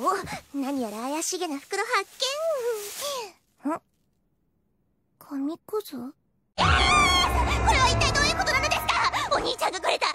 お何やら怪しげな袋発見ん紙くずえー、これは一体どういうことなのですかお兄ちゃんがくれた